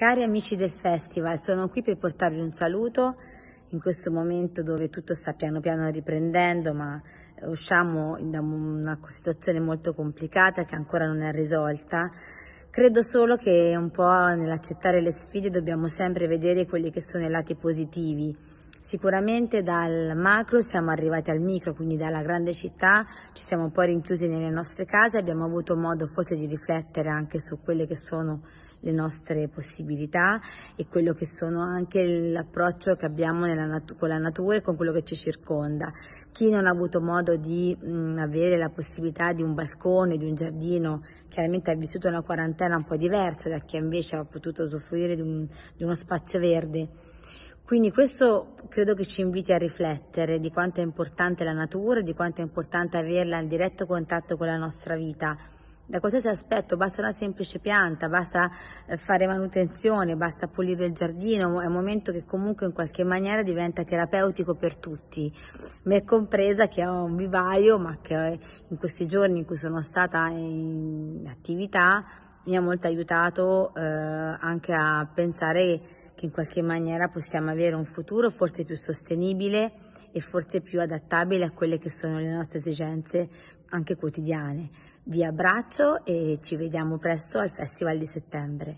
Cari amici del festival, sono qui per portarvi un saluto in questo momento dove tutto sta piano piano riprendendo, ma eh, usciamo da una situazione molto complicata che ancora non è risolta. Credo solo che un po' nell'accettare le sfide dobbiamo sempre vedere quelli che sono i lati positivi. Sicuramente dal macro siamo arrivati al micro, quindi dalla grande città ci siamo poi rinchiusi nelle nostre case, abbiamo avuto modo forse di riflettere anche su quelle che sono le nostre possibilità e quello che sono anche l'approccio che abbiamo nat- con la natura e con quello che ci circonda. Chi non ha avuto modo di mh, mm, avere la possibilità di un balcone, di un giardino, chiaramente ha vissuto una quarantena un po' diversa da chi invece ha potuto usufruire di, un, di uno spazio verde. Quindi questo credo che ci inviti a riflettere di quanto è importante la natura, di quanto è importante averla in diretto contatto con la nostra vita da qualsiasi aspetto, basta una semplice pianta, basta eh, fare manutenzione, basta pulire il giardino, è un momento che comunque in qualche maniera diventa terapeutico per tutti, me compresa che ho un vivaio, ma che eh, in questi giorni in cui sono stata in attività mi ha molto aiutato eh, anche a pensare che in qualche maniera possiamo avere un futuro forse più sostenibile e forse più adattabile a quelle che sono le nostre esigenze anche quotidiane. Vi abbraccio e ci vediamo presto al Festival di settembre.